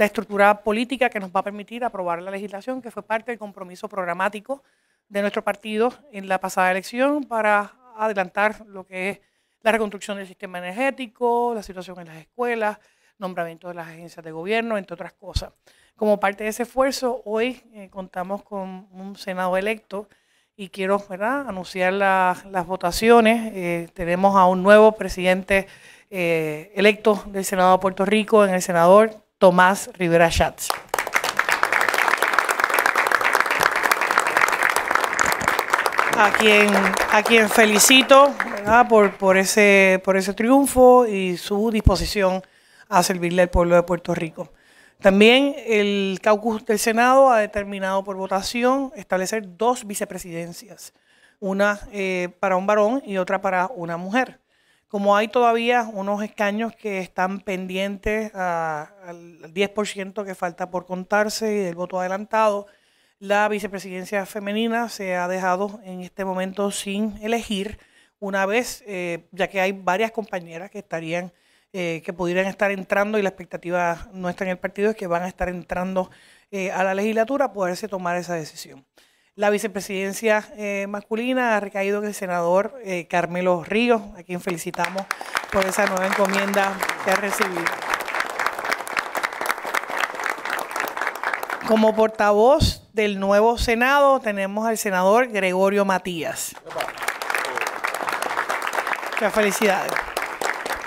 la estructura política que nos va a permitir aprobar la legislación, que fue parte del compromiso programático de nuestro partido en la pasada elección para adelantar lo que es la reconstrucción del sistema energético, la situación en las escuelas, nombramiento de las agencias de gobierno, entre otras cosas. Como parte de ese esfuerzo, hoy eh, contamos con un Senado electo y quiero ¿verdad? anunciar las votaciones. Eh, tenemos a un nuevo presidente eh, electo del Senado de Puerto Rico, en el senador Tomás Rivera Schatz. A quien, a quien felicito por, por, ese, por ese triunfo y su disposición a servirle al pueblo de Puerto Rico. También el caucus del Senado ha determinado por votación establecer dos vicepresidencias, una eh, para un varón y otra para una mujer. Como hay todavía unos escaños que están pendientes al 10% que falta por contarse y del voto adelantado, la vicepresidencia femenina se ha dejado en este momento sin elegir una vez, eh, ya que hay varias compañeras que estarían, eh, que pudieran estar entrando y la expectativa nuestra en el partido es que van a estar entrando eh, a la legislatura poderse tomar esa decisión. La vicepresidencia eh, masculina ha recaído en el senador eh, Carmelo Ríos, a quien felicitamos por esa nueva encomienda que ha recibido. Como portavoz del nuevo Senado tenemos al senador Gregorio Matías. Muchas felicidades.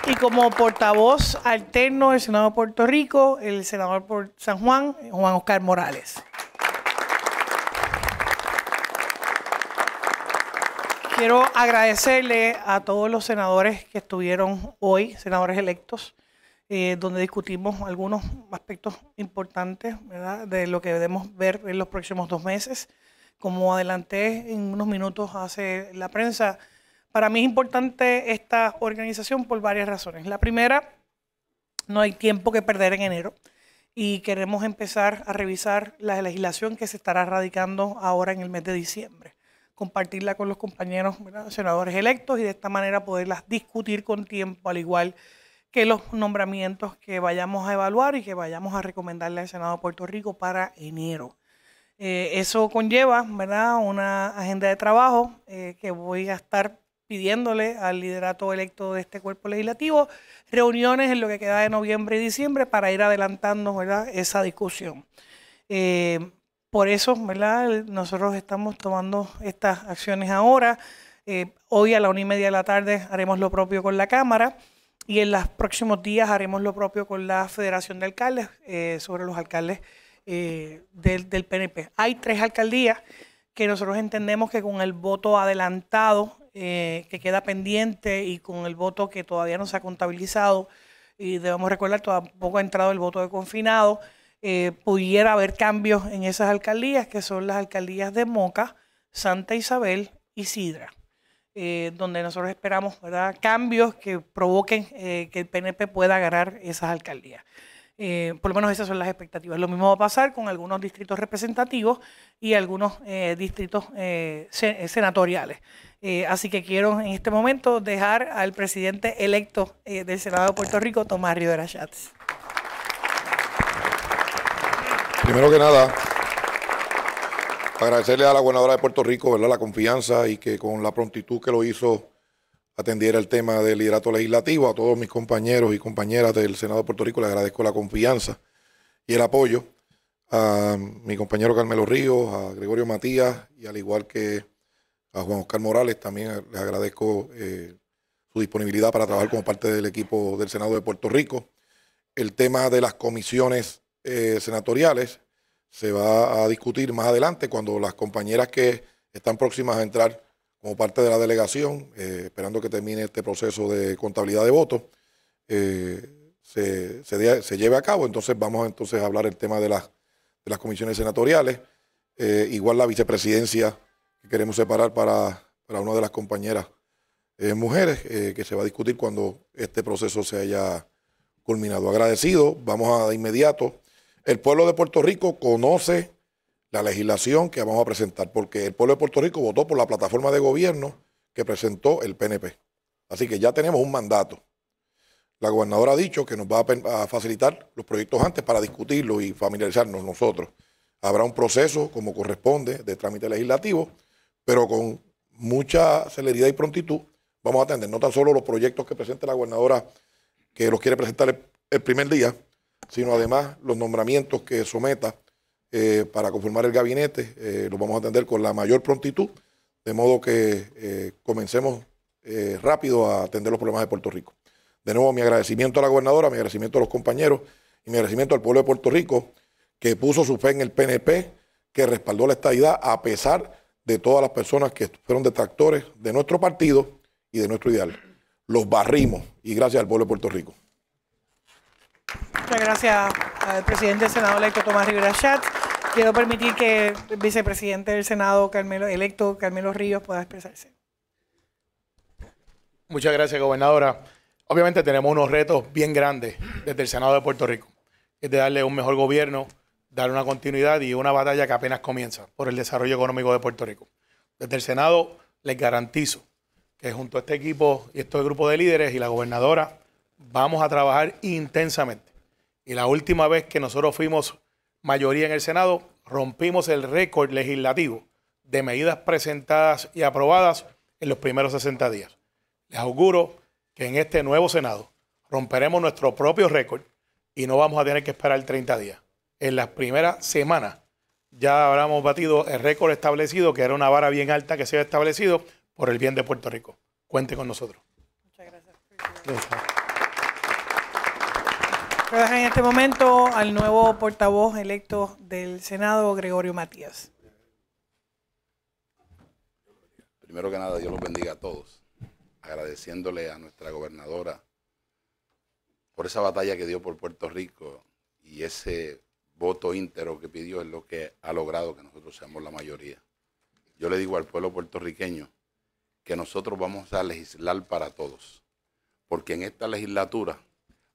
Y como portavoz alterno del Senado de Puerto Rico, el senador por San Juan, Juan Oscar Morales. Quiero agradecerle a todos los senadores que estuvieron hoy, senadores electos, eh, donde discutimos algunos aspectos importantes de lo que debemos ver en los próximos dos meses. Como adelanté en unos minutos hace la prensa, para mí es importante esta organización por varias razones. La primera, no hay tiempo que perder en enero y queremos empezar a revisar la legislación que se estará radicando ahora en el mes de diciembre compartirla con los compañeros senadores electos y de esta manera poderlas discutir con tiempo, al igual que los nombramientos que vayamos a evaluar y que vayamos a recomendarle al Senado de Puerto Rico para enero. Eh, eso conlleva ¿verdad? una agenda de trabajo eh, que voy a estar pidiéndole al liderato electo de este cuerpo legislativo reuniones en lo que queda de noviembre y diciembre para ir adelantando ¿verdad? esa discusión. Eh, por eso, ¿verdad? Nosotros estamos tomando estas acciones ahora. Eh, hoy a la una y media de la tarde haremos lo propio con la Cámara y en los próximos días haremos lo propio con la Federación de Alcaldes eh, sobre los alcaldes eh, del, PNP. Hay tres alcaldías que nosotros entendemos que con el voto adelantado que queda pendiente y con el voto que todavía no se ha contabilizado y debemos recordar, tampoco ha entrado el voto de confinado eh, pudiera haber cambios en esas alcaldías, que son las alcaldías de Moca, Santa Isabel y Sidra, eh, donde nosotros esperamos ¿verdad? cambios que provoquen eh, que el PNP pueda ganar esas alcaldías. por lo menos esas son las expectativas. Lo mismo va a pasar con algunos distritos representativos y algunos distritos senatoriales. así que quiero en este momento dejar al presidente electo del Senado de Puerto Rico, Tomás Rivera Schatz. Primero que nada, agradecerle a la gobernadora de Puerto Rico ¿verdad? la confianza y que con la prontitud que lo hizo atendiera el tema del liderato legislativo. A todos mis compañeros y compañeras del Senado de Puerto Rico le agradezco la confianza y el apoyo. A mi compañero Carmelo Ríos, a Gregorio Matías y al igual que a Juan Oscar Morales, también les agradezco eh, su disponibilidad para trabajar como parte del equipo del Senado de Puerto Rico. El tema de las comisiones eh, senatoriales se va a discutir más adelante cuando las compañeras que están próximas a entrar como parte de la delegación, eh, esperando que termine este proceso de contabilidad de votos, eh, se, se, se, lleve a cabo. Entonces vamos entonces a hablar el tema de las, de las comisiones senatoriales, igual la vicepresidencia que queremos separar para, para una de las compañeras mujeres, que se va a discutir cuando este proceso se haya culminado. Agradecido, vamos a de inmediato el pueblo de Puerto Rico conoce la legislación que vamos a presentar, porque el pueblo de Puerto Rico votó por la plataforma de gobierno que presentó el PNP. Así que ya tenemos un mandato. La gobernadora ha dicho que nos va a facilitar los proyectos antes para discutirlos y familiarizarnos nosotros. Habrá un proceso, como corresponde, de trámite legislativo, pero con mucha celeridad y prontitud vamos a atender no tan solo los proyectos que presente la gobernadora, que los quiere presentar el primer día, sino además los nombramientos que someta eh, para conformar el gabinete, eh, los vamos a atender con la mayor prontitud, de modo que eh, comencemos rápido a atender los problemas de Puerto Rico. De nuevo, mi agradecimiento a la gobernadora, mi agradecimiento a los compañeros y mi agradecimiento al pueblo de Puerto Rico que puso su fe en el PNP, que respaldó la estadidad a pesar de todas las personas que fueron detractores de nuestro partido y de nuestro ideal. Los barrimos y gracias al pueblo de Puerto Rico. Muchas gracias al presidente del Senado electo Tomás Rivera Schatz. Quiero permitir que el vicepresidente del Senado Carmelo, electo Carmelo Ríos pueda expresarse. Muchas gracias, gobernadora. Obviamente tenemos unos retos bien grandes desde el Senado de Puerto Rico. Es de darle un mejor gobierno, dar una continuidad y una batalla que apenas comienza por el desarrollo económico de Puerto Rico. Desde el Senado les garantizo que junto a este equipo y este grupo de líderes y la gobernadora vamos a trabajar intensamente. Y la última vez que nosotros fuimos mayoría en el Senado, rompimos el récord legislativo de medidas presentadas y aprobadas en los primeros 60 días. Les auguro que en este nuevo Senado romperemos nuestro propio récord y no vamos a tener que esperar 30 días. En las primeras semanas ya habríamos batido el récord establecido, que era una vara bien alta que se había establecido por el bien de Puerto Rico. Cuente con nosotros. Muchas gracias en este momento al nuevo portavoz electo del Senado, Gregorio Matías. Primero que nada, Dios los bendiga a todos, agradeciéndole a nuestra gobernadora por esa batalla que dio por Puerto Rico y ese voto íntero que pidió es lo que ha logrado que nosotros seamos la mayoría. Yo le digo al pueblo puertorriqueño que nosotros vamos a legislar para todos, porque en esta legislatura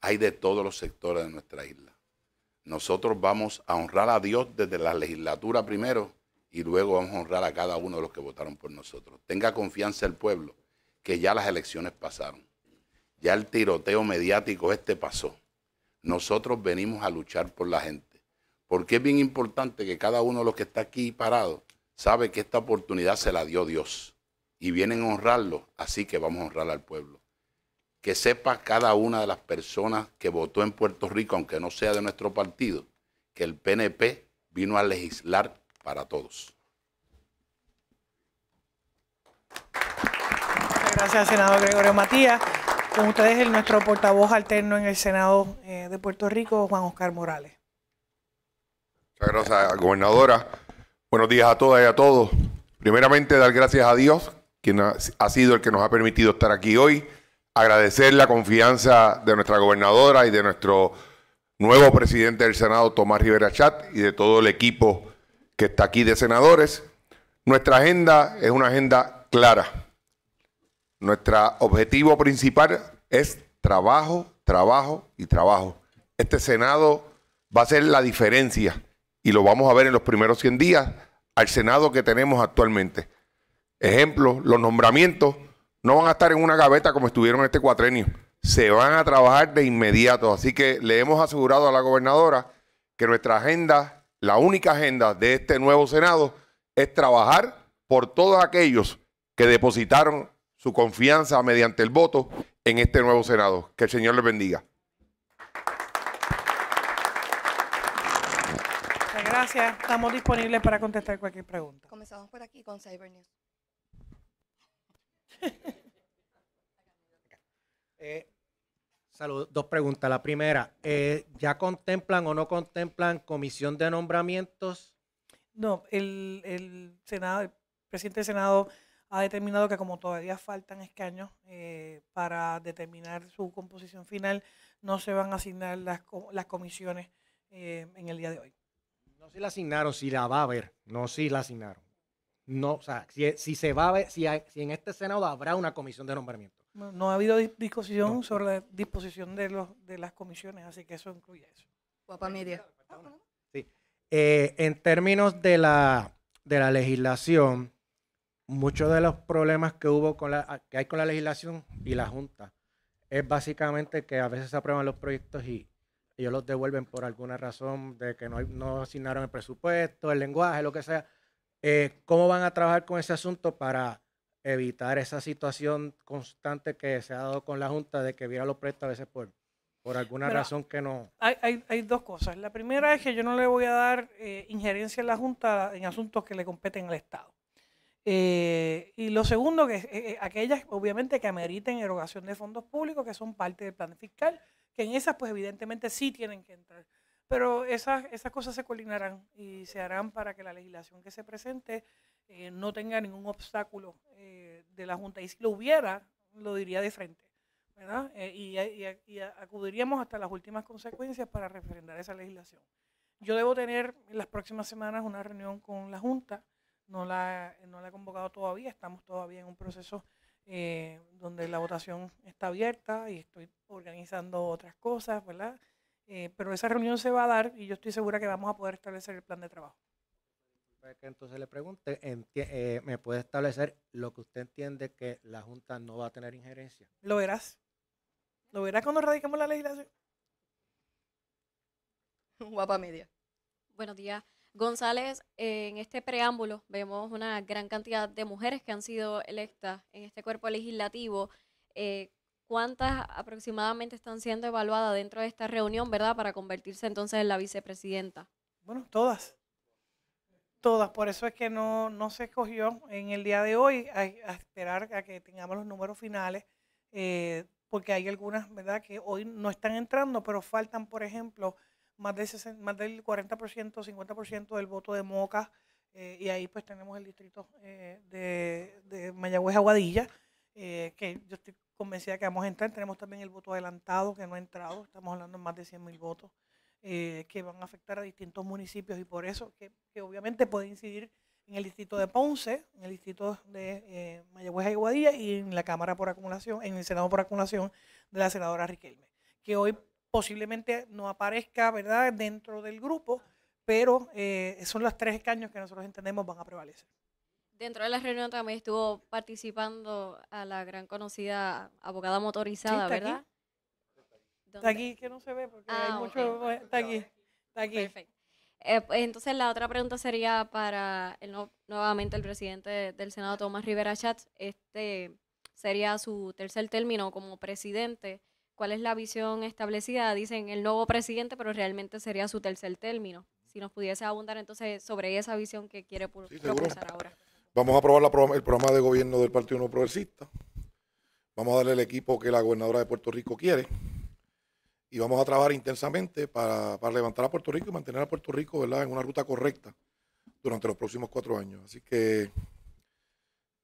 hay de todos los sectores de nuestra isla. Nosotros vamos a honrar a Dios desde la legislatura primero y luego vamos a honrar a cada uno de los que votaron por nosotros. Tenga confianza el pueblo que ya las elecciones pasaron. Ya el tiroteo mediático este pasó. Nosotros venimos a luchar por la gente. Porque es bien importante que cada uno de los que está aquí parado sabe que esta oportunidad se la dio Dios. Y vienen a honrarlo, así que vamos a honrar al pueblo que sepa cada una de las personas que votó en Puerto Rico, aunque no sea de nuestro partido, que el PNP vino a legislar para todos. gracias, senador Gregorio Matías. Con ustedes nuestro portavoz alterno en el Senado eh, de Puerto Rico, Juan Oscar Morales. Muchas gracias, gobernadora. Buenos días a todas y a todos. Primeramente, dar gracias a Dios, quien ha sido el que nos ha permitido estar aquí hoy agradecer la confianza de nuestra gobernadora y de nuestro nuevo presidente del Senado, Tomás Rivera Chat, y de todo el equipo que está aquí de senadores. Nuestra agenda es una agenda clara. Nuestro objetivo principal es trabajo, trabajo y trabajo. Este Senado va a ser la diferencia y lo vamos a ver en los primeros 100 días al Senado que tenemos actualmente. Ejemplo, los nombramientos no van a estar en una gaveta como estuvieron este cuatrenio. Se van a trabajar de inmediato. Así que le hemos asegurado a la gobernadora que nuestra agenda, la única agenda de este nuevo Senado, es trabajar por todos aquellos que depositaron su confianza mediante el voto en este nuevo Senado. Que el Señor les bendiga. gracias. Estamos disponibles para contestar cualquier pregunta. Comenzamos por aquí con Cyber News. Eh, Saludos. Dos preguntas. La primera, eh, ¿ya contemplan o no contemplan comisión de nombramientos? No, el, Senado, presidente del Senado ha determinado que como todavía faltan escaños eh, para determinar su composición final, no se van a asignar las, las comisiones en el día de hoy. No se la asignaron, si la va a haber. No si la asignaron no, o sea, si, se va a si, hay, si en este Senado habrá una comisión de nombramiento. No, ha habido discusión sobre la disposición de, los, de las comisiones, así que eso incluye eso. Guapa media. Sí. Eh, en términos de la, de la legislación, muchos de los problemas que hubo con la, que hay con la legislación y la Junta es básicamente que a veces se aprueban los proyectos y ellos los devuelven por alguna razón de que no, no asignaron el presupuesto, el lenguaje, lo que sea eh, ¿Cómo van a trabajar con ese asunto para evitar esa situación constante que se ha dado con la Junta de que viera los préstamos a veces por, por alguna razón que no... Hay, hay, dos cosas. La primera es que yo no le voy a dar eh, injerencia a la Junta en asuntos que le competen al Estado. Eh, y lo segundo, que aquellas obviamente que ameriten erogación de fondos públicos, que son parte del plan fiscal, que en esas pues evidentemente sí tienen que entrar. Pero esas, esas cosas se coordinarán y se harán para que la legislación que se presente eh, no tenga ningún obstáculo eh, de la Junta. Y si lo hubiera, lo diría de frente. ¿verdad? Eh, y, acudiríamos hasta las últimas consecuencias para refrendar esa legislación. Yo debo tener en las próximas semanas una reunión con la Junta. No la, no la he convocado todavía. Estamos todavía en un proceso donde la votación está abierta y estoy organizando otras cosas, ¿verdad? Eh, pero esa reunión se va a dar y yo estoy segura que vamos a poder establecer el plan de trabajo. entonces le pregunte, eh, ¿me puede establecer lo que usted entiende que la Junta no va a tener injerencia? Lo verás. Lo verás cuando radicamos la legislación. Guapa media. Buenos días. González, en este preámbulo vemos una gran cantidad de mujeres que han sido electas en este cuerpo legislativo. Eh, cuántas aproximadamente están siendo evaluadas dentro de esta reunión, ¿verdad? Para convertirse entonces en la vicepresidenta. Bueno, todas. Todas. Por eso es que no, no se escogió en el día de hoy a, esperar a que tengamos los números finales, eh, porque hay algunas, ¿verdad?, que hoy no están entrando, pero faltan, por ejemplo, más, de más del 40%, 50% del voto de Moca. Eh, y ahí pues tenemos el distrito eh, de, de Mayagüez Aguadilla, que yo estoy convencida que vamos a entrar. Tenemos también el voto adelantado que no ha entrado, estamos hablando de más de 100 mil votos eh, que van a afectar a distintos municipios y por eso que, obviamente puede incidir en el distrito de Ponce, en el distrito de eh, Mayagüez y Guadilla y en la Cámara por acumulación, en el Senado por acumulación de la senadora Riquelme, que hoy posiblemente no aparezca, ¿verdad?, dentro del grupo, pero eh, son los tres escaños que nosotros entendemos van a prevalecer. Dentro de la reunión también estuvo participando a la gran conocida abogada motorizada, ¿verdad? Está aquí, que no se ve porque ah, hay mucho... Eh, está aquí, está aquí. Perfecto. Eh, pues, entonces la otra pregunta sería para el nuevamente el presidente del Senado, Tomás Rivera Chatz. Este sería su tercer término como presidente. ¿Cuál es la visión establecida? Dicen el nuevo presidente, pero realmente sería su tercer término. Si nos pudiese abundar entonces sobre esa visión que quiere progresar ahora. Vamos a aprobar el programa de gobierno del Partido No Progresista. Vamos a darle el equipo que la gobernadora de Puerto Rico quiere. Y vamos a trabajar intensamente para, levantar a Puerto Rico y mantener a Puerto Rico en una ruta correcta durante los próximos cuatro años. Así que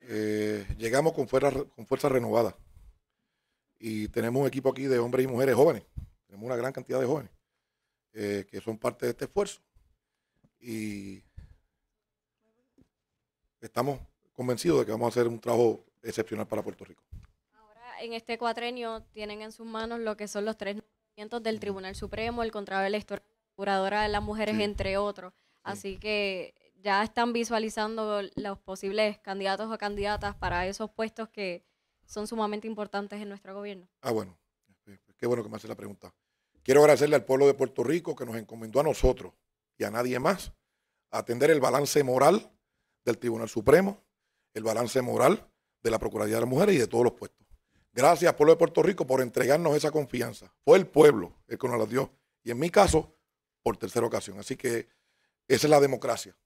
eh, llegamos con fuerza, con fuerza renovada. Y tenemos un equipo aquí de hombres y mujeres jóvenes. Tenemos una gran cantidad de jóvenes eh, que son parte de este esfuerzo. Y estamos convencidos de que vamos a hacer un trabajo excepcional para Puerto Rico. Ahora, en este cuatrenio tienen en sus manos lo que son los tres nombramientos del Tribunal Supremo, el Contralor Electoral, la Curadora de las Mujeres, entre otros. Así que ya están visualizando los posibles candidatos o candidatas para esos puestos que son sumamente importantes en nuestro gobierno. Ah, bueno, este, qué bueno que me hace la pregunta. Quiero agradecerle al pueblo de Puerto Rico que nos encomendó a nosotros y a nadie más atender el balance moral del Tribunal Supremo, el balance moral de la Procuraduría de las Mujeres y de todos los puestos. Gracias, pueblo de Puerto Rico, por entregarnos esa confianza. Fue el pueblo el que nos la dio. Y en mi caso, por tercera ocasión. Así que esa es la democracia.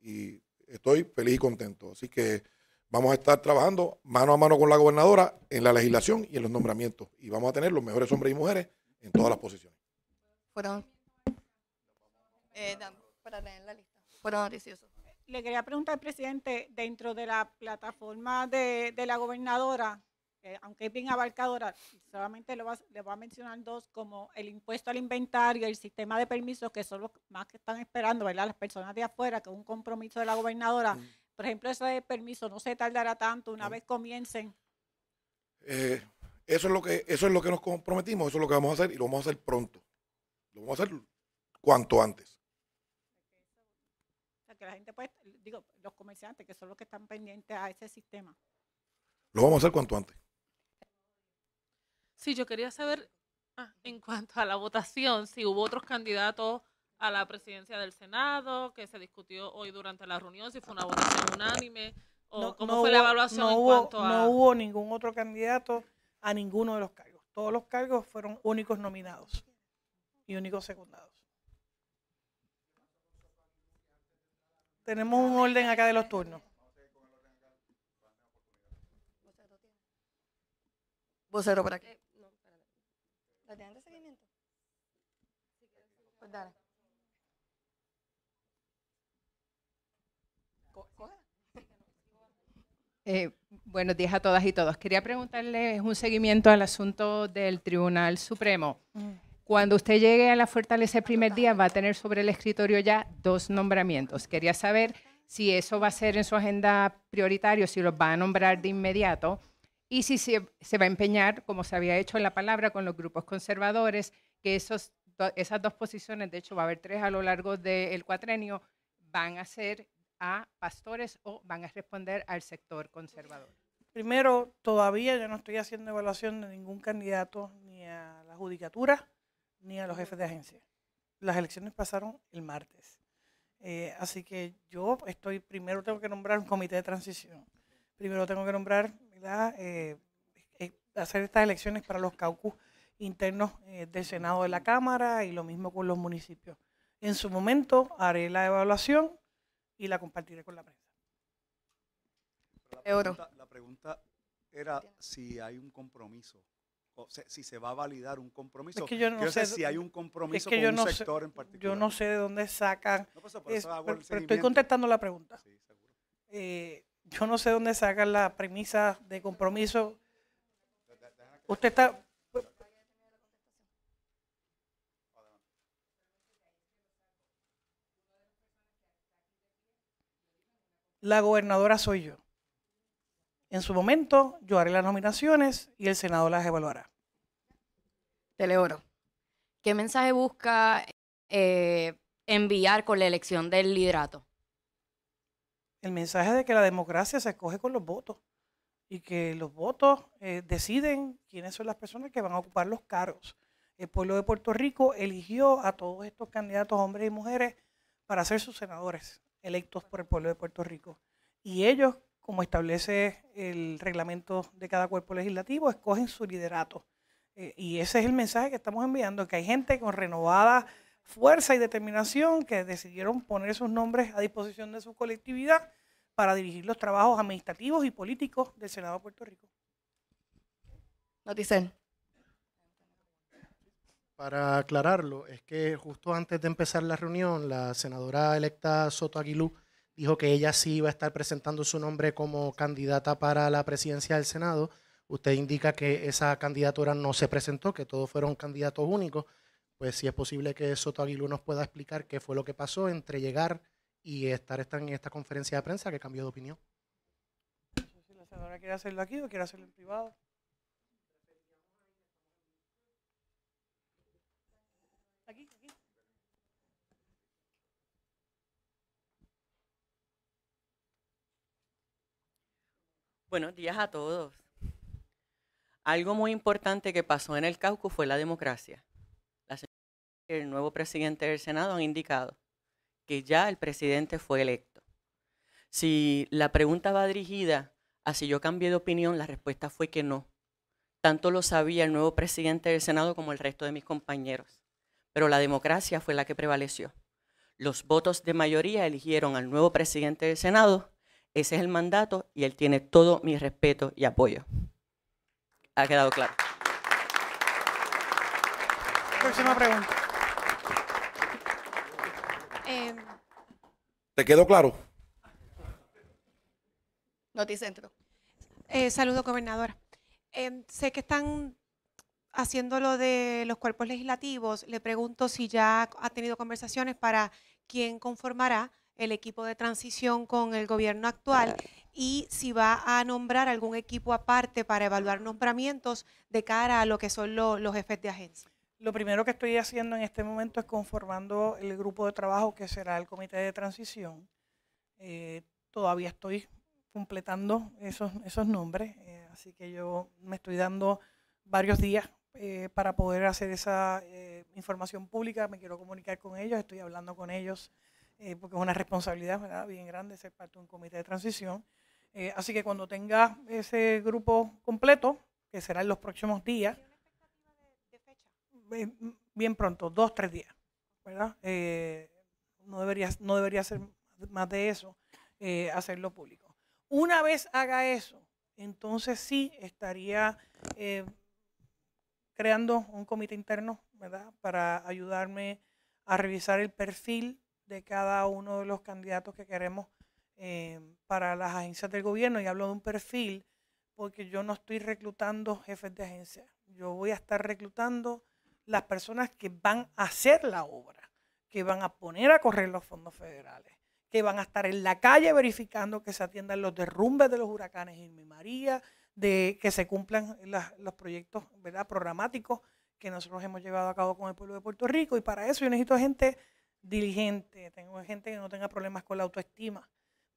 Y estoy feliz y contento. Así que vamos a estar trabajando mano a mano con la gobernadora en la legislación y en los nombramientos. Y vamos a tener los mejores hombres y mujeres en todas las posiciones. Fueron. Eh, para la lista. Fueron le quería preguntar, presidente, dentro de la plataforma de, la gobernadora, eh, aunque es bien abarcadora, solamente le va a, mencionar dos, como el impuesto al inventario, el sistema de permisos, que son los más que están esperando, ¿verdad? Las personas de afuera, que es un compromiso de la gobernadora. Por ejemplo, ese permiso no se tardará tanto una vez comiencen. Eh, eso, es lo que, eso es lo que nos comprometimos, eso es lo que vamos a hacer y lo vamos a hacer pronto. Lo vamos a hacer cuanto antes que la gente, pues, digo, los comerciantes, que son los que están pendientes a ese sistema. Lo vamos a hacer cuanto antes. Sí, yo quería saber ah, en cuanto a la votación, si hubo otros candidatos a la presidencia del Senado, que se discutió hoy durante la reunión, si fue una votación unánime, o cómo fue la evaluación en cuanto a... No hubo ningún otro candidato a ninguno de los cargos. Todos los cargos fueron únicos nominados y únicos secundados. Tenemos un orden acá de los turnos. Vocero para aquí. No, buenos días a todas y todos. Quería preguntarles un seguimiento al asunto del Tribunal Supremo. Mm. Cuando usted llegue a la fortaleza el primer día, va a tener sobre el escritorio ya dos nombramientos. Quería saber si eso va a ser en su agenda prioritario, si los va a nombrar de inmediato y si se, va a empeñar, como se había hecho en la palabra, con los grupos conservadores, que esos, esas dos posiciones, de hecho va a haber tres a lo largo del cuatrenio, van a ser a pastores o van a responder al sector conservador. Primero, todavía yo no estoy haciendo evaluación de ningún candidato ni a la judicatura ni a los jefes de agencia. Las elecciones pasaron el martes. Eh, así que yo estoy, primero tengo que nombrar un comité de transición. Primero tengo que nombrar, eh, eh, hacer estas elecciones para los caucus internos eh, del Senado de la Cámara y lo mismo con los municipios. En su momento haré la evaluación y la compartiré con la prensa. la pregunta era si hay un compromiso si se va a validar un compromiso. yo no, sé, si hay un compromiso con un sector en particular. Yo no sé de dónde sacan. pero, estoy contestando la pregunta. Eh, yo no sé de dónde sacan la premisa de compromiso. Usted está. La gobernadora soy yo. En su momento, yo haré las nominaciones y el Senado las evaluará. Teleoro. ¿Qué mensaje busca eh, enviar con la elección del liderato? El mensaje de que la democracia se escoge con los votos y que los votos eh, deciden quiénes son las personas que van a ocupar los cargos. El pueblo de Puerto Rico eligió a todos estos candidatos, hombres y mujeres, para ser sus senadores electos por el pueblo de Puerto Rico. Y ellos, como establece el reglamento de cada cuerpo legislativo, escogen su liderato. Eh, y ese es el mensaje que estamos enviando, que hay gente con renovada fuerza y determinación que decidieron poner sus nombres a disposición de su colectividad para dirigir los trabajos administrativos y políticos del Senado de Puerto Rico. Noticen. Para aclararlo, es que justo antes de empezar la reunión, la senadora electa Soto Aguilú dijo que ella sí iba a estar presentando su nombre como candidata para la presidencia del Senado Usted indica que esa candidatura no se presentó, que todos fueron candidatos únicos. Pues si es posible que Soto Aguilú nos pueda explicar qué fue lo que pasó entre llegar y estar en esta conferencia de prensa que cambió de opinión. hacerlo aquí o hacerlo en privado. Buenos días a todos. Algo muy importante que pasó en el Caucus fue la democracia. La el nuevo presidente del Senado han indicado que ya el presidente fue electo. Si la pregunta va dirigida a si yo cambié de opinión, la respuesta fue que no. Tanto lo sabía el nuevo presidente del Senado como el resto de mis compañeros. Pero la democracia fue la que prevaleció. Los votos de mayoría eligieron al nuevo presidente del Senado. Ese es el mandato y él tiene todo mi respeto y apoyo ha quedado claro. Próxima pregunta. Em, ¿Te quedó claro? Noticentro. Eh, saludo, gobernadora. Em, sé que están haciendo lo de los cuerpos legislativos. Le pregunto si ya ha tenido conversaciones para quién conformará el equipo de transición con el gobierno actual y si va a nombrar algún equipo aparte para evaluar nombramientos de cara a lo que son los jefes de agencia. Lo primero que estoy haciendo en este momento es conformando el grupo de trabajo que será el comité de transición. Eh, todavía estoy completando esos, esos nombres, eh, así que yo me estoy dando varios días eh, para poder hacer esa información pública. Me quiero comunicar con ellos, estoy hablando con ellos, porque es una responsabilidad bien grande ser parte de un comité de transición eh, así que cuando tenga ese grupo completo, que será en los próximos días, eh, bien pronto, dos, tres días, ¿verdad? Eh, no, debería, no debería ser más de eso, hacerlo público. Una vez haga eso, entonces sí estaría creando un comité interno, ¿verdad? Para ayudarme a revisar el perfil de cada uno de los candidatos que queremos Em, para las agencias del gobierno y hablo de un perfil porque yo no estoy reclutando jefes de agencia. Yo voy a estar reclutando las personas que van a hacer la obra, que van a poner a correr los fondos federales, que van a estar en la calle verificando que se atiendan los derrumbes de los huracanes en mi María, de que se cumplan los proyectos ¿verdad? programáticos que nosotros hemos llevado a cabo con el pueblo de Puerto Rico. Y para eso yo necesito gente diligente, tengo gente que no tenga problemas con la autoestima,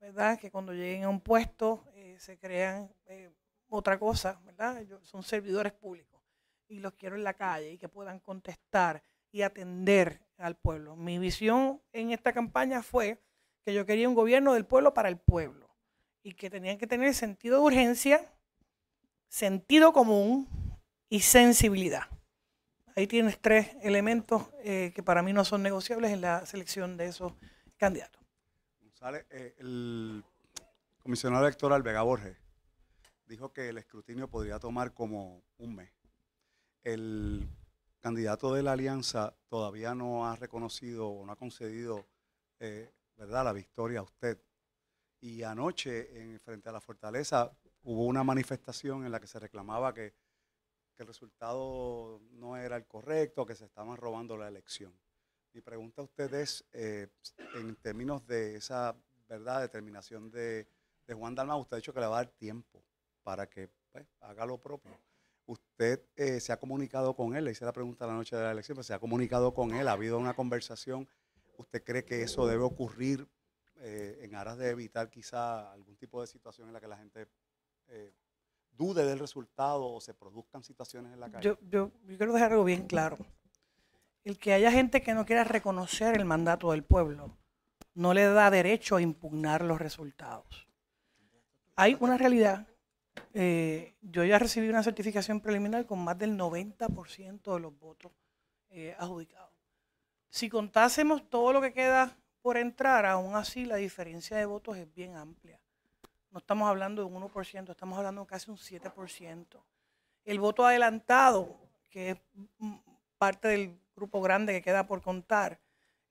¿verdad? Que cuando lleguen a un puesto eh, se crean eh, otra cosa, ¿verdad? son servidores públicos y los quiero en la calle y que puedan contestar y atender al pueblo. Mi visión en esta campaña fue que yo quería un gobierno del pueblo para el pueblo y que tenían que tener sentido de urgencia, sentido común y sensibilidad. Ahí tienes tres elementos eh, que para mí no son negociables en la selección de esos candidatos. Eh, el comisionado electoral Vega Borges dijo que el escrutinio podría tomar como un mes. El candidato de la alianza todavía no ha reconocido o no ha concedido eh, ¿verdad? la victoria a usted. Y anoche, en, frente a la fortaleza, hubo una manifestación en la que se reclamaba que, que el resultado no era el correcto, que se estaban robando la elección. Mi pregunta a usted es, eh, en términos de esa verdad determinación de, Juan Dalma, usted ha dicho que le va a dar tiempo para que pues, haga lo propio. ¿Usted eh, se ha comunicado con él? Le hice la pregunta la noche de la elección, pero ¿se ha comunicado con él? ¿Ha habido una conversación? ¿Usted cree que eso debe ocurrir eh, en aras de evitar quizá algún tipo de situación en la que la gente dude del resultado o se produzcan situaciones en la calle? yo, yo quiero dejar algo bien claro. El que haya gente que no quiera reconocer el mandato del pueblo no le da derecho a impugnar los resultados. Hay una realidad. Eh, yo ya recibí una certificación preliminar con más del 90% de los votos eh, adjudicados. Si contásemos todo lo que queda por entrar, aún así la diferencia de votos es bien amplia. No estamos hablando de un 1%, estamos hablando de casi un 7%. El voto adelantado, que es parte del grupo grande que queda por contar,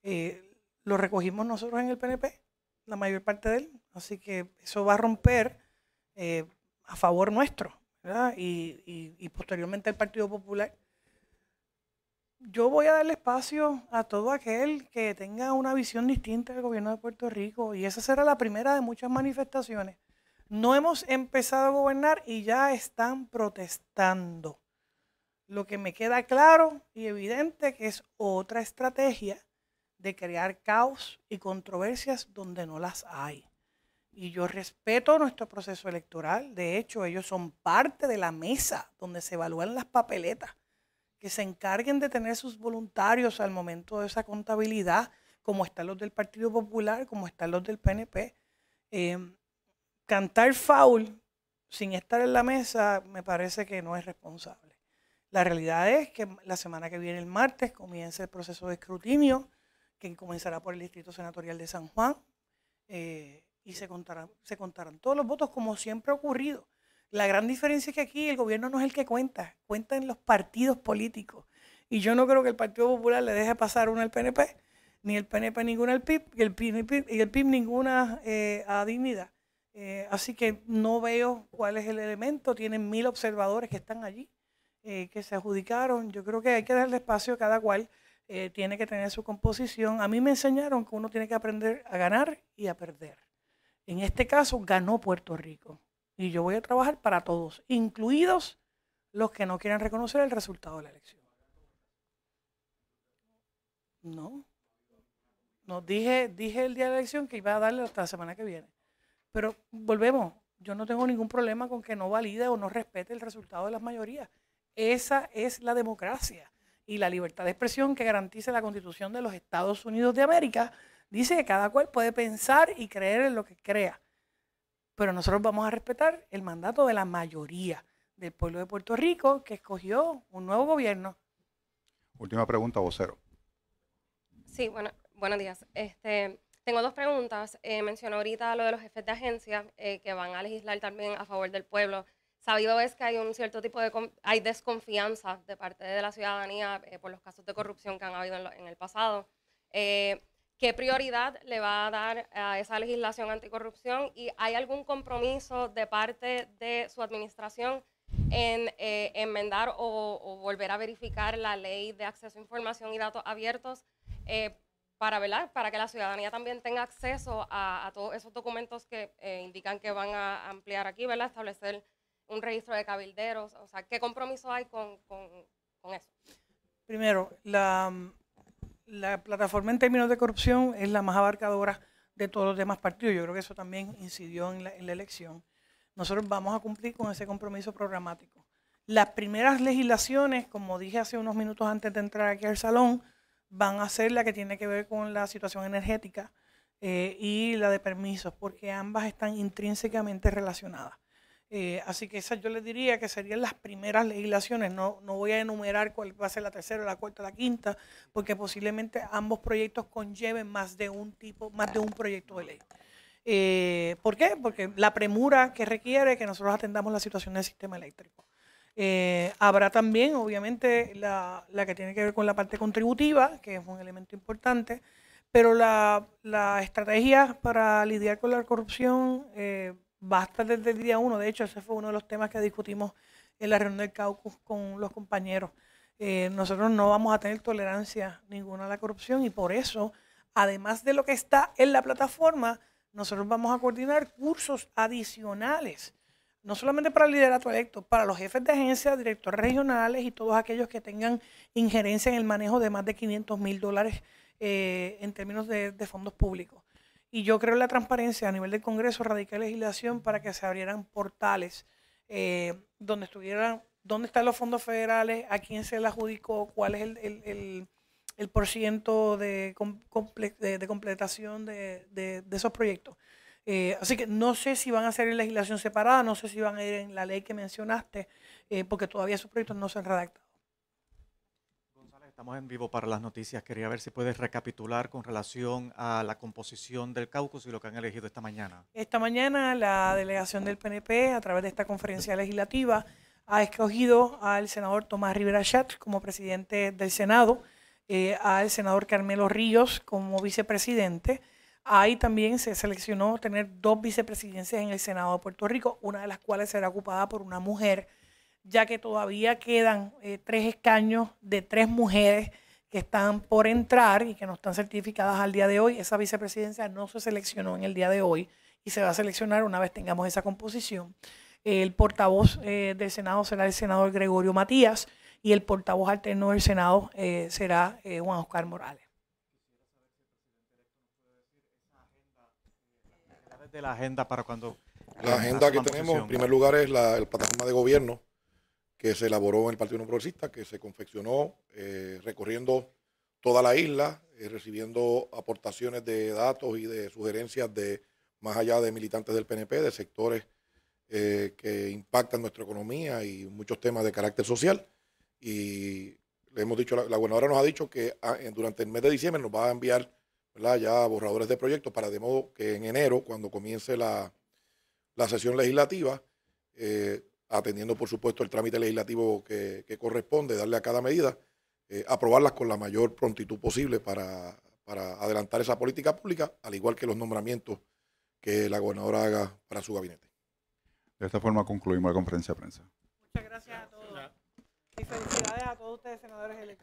eh, lo recogimos nosotros en el PNP, la mayor parte de él. Así que eso va a romper eh, a favor nuestro, Y, y posteriormente el Partido Popular. Yo voy a darle espacio a todo aquel que tenga una visión distinta del gobierno de Puerto Rico y esa será la primera de muchas manifestaciones. No hemos empezado a gobernar y ya están protestando. Lo que me queda claro y evidente que es otra estrategia de crear caos y controversias donde no las hay. Y yo respeto nuestro proceso electoral. De hecho, ellos son parte de la mesa donde se evalúan las papeletas. Que se encarguen de tener sus voluntarios al momento de esa contabilidad, como están los del Partido Popular, como están los del PNP. Eh, cantar foul sin estar en la mesa me parece que no es responsable. La realidad es que la semana que viene, el martes, comienza el proceso de escrutinio que comenzará por el Distrito Senatorial de San Juan eh, y se contarán, todos los votos como siempre ha ocurrido. La gran diferencia es que aquí el gobierno no es el que cuenta, cuentan los partidos políticos. Y yo no creo que el Partido Popular le deje pasar uno al PNP, ni el PNP ninguna al PIB, y el PIB, y el ninguna eh, a dignidad. Eh, así que no veo cuál es el elemento. Tienen mil observadores que están allí. Eh, que se adjudicaron. Yo creo que hay que darle espacio a cada cual. Eh, tiene que tener su composición. A mí me enseñaron que uno tiene que aprender a ganar y a perder. En este caso, ganó Puerto Rico. Y yo voy a trabajar para todos, incluidos los que no quieran reconocer el resultado de la elección. No. Nos dije, dije el día de la elección que iba a darle hasta la semana que viene. Pero volvemos, yo no tengo ningún problema con que no valide o no respete el resultado de las mayorías. Esa es la democracia. Y la libertad de expresión que garantiza la Constitución de los Estados Unidos de América dice que cada cual puede pensar y creer en lo que crea. Pero nosotros vamos a respetar el mandato de la mayoría del pueblo de Puerto Rico que escogió un nuevo gobierno. Última pregunta, vocero. Sí, bueno, buenos días. Este, tengo dos preguntas. Eh, mencionó ahorita lo de los jefes de agencia eh, que van a legislar también a favor del pueblo Sabido es que hay un cierto tipo de hay desconfianza de parte de la ciudadanía eh, por los casos de corrupción que han habido en, el pasado. Eh, ¿Qué prioridad le va a dar a esa legislación anticorrupción y hay algún compromiso de parte de su administración en eh, enmendar o, volver a verificar la ley de acceso a información y datos abiertos para velar, para que la ciudadanía también tenga acceso a, a todos esos documentos que indican que van a ampliar aquí, ¿verdad? establecer un registro de cabilderos? O sea, ¿qué compromiso hay con, eso? Primero, la, la, plataforma en términos de corrupción es la más abarcadora de todos los demás partidos. Yo creo que eso también incidió en la, elección. Nosotros vamos a cumplir con ese compromiso programático. Las primeras legislaciones, como dije hace unos minutos antes de entrar aquí al salón, van a ser la que tiene que ver con la situación energética eh, y la de permisos, porque ambas están intrínsecamente relacionadas. Eh, así que esas yo le diría que serían las primeras legislaciones. No, no voy a enumerar cuál va a ser la tercera, la cuarta, la quinta, porque posiblemente ambos proyectos conlleven más de un tipo, más de un proyecto de ley. Eh, ¿Por qué? Porque la premura que requiere que nosotros atendamos la situación del sistema eléctrico. Eh, habrá también, obviamente, la, que tiene que ver con la parte contributiva, que es un elemento importante, pero la, la estrategia para lidiar con la corrupción basta desde el día uno. De hecho, ese fue uno de los temas que discutimos en la reunión del caucus con los compañeros. Eh, nosotros no vamos a tener tolerancia ninguna a la corrupción y por eso, además de lo que está en la plataforma, nosotros vamos a coordinar cursos adicionales, no solamente para el liderato electo, para los jefes de agencia, directores regionales y todos aquellos que tengan injerencia en el manejo de más de 500 mil dólares eh, en términos de fondos públicos. Y yo creo la transparencia a nivel del Congreso, radical legislación para que se abrieran portales eh, donde estuvieran, dónde están los fondos federales, a quién se le adjudicó, cuál es el, el, porciento de, de, completación de, esos proyectos. Eh, así que no sé si van a ser en legislación separada, no sé si van a ir en la ley que mencionaste, eh, porque todavía esos proyectos no se redactan. Estamos en vivo para las noticias. Quería ver si puedes recapitular con relación a la composición del caucus y lo que han elegido esta mañana. Esta mañana la delegación del PNP, a través de esta conferencia legislativa, ha escogido al senador Tomás Rivera Chat como presidente del Senado, eh, al senador Carmelo Ríos como vicepresidente. Ahí también se seleccionó tener dos vicepresidencias en el Senado de Puerto Rico, una de las cuales será ocupada por una mujer ya que todavía quedan eh, tres escaños de tres mujeres que están por entrar y que no están certificadas al día de hoy. Esa vicepresidencia no se seleccionó en el día de hoy y se va a seleccionar una vez tengamos esa composición. El portavoz eh, del Senado será el senador Gregorio Matías y el portavoz alterno del Senado eh, será Juan Oscar Morales. De la agenda para cuando... La agenda que tenemos, en primer lugar, es la, el plataforma de gobierno que se elaboró en el Partido No Progresista, que se confeccionó eh, recorriendo toda la isla, eh, recibiendo aportaciones de datos y de sugerencias de más allá de militantes del PNP, de sectores eh, que impactan nuestra economía y muchos temas de carácter social. Y hemos dicho, la, gobernadora nos ha dicho que ah, durante el mes de diciembre nos va a enviar ya borradores de proyectos para de modo que en enero, cuando comience la, sesión legislativa, atendiendo por supuesto el trámite legislativo que, corresponde, darle a cada medida, eh, aprobarlas con la mayor prontitud posible para, adelantar esa política pública, al igual que los nombramientos que la gobernadora haga para su gabinete. De esta forma concluimos la conferencia de prensa. Muchas gracias a todos y felicidades a todos ustedes, senadores electos.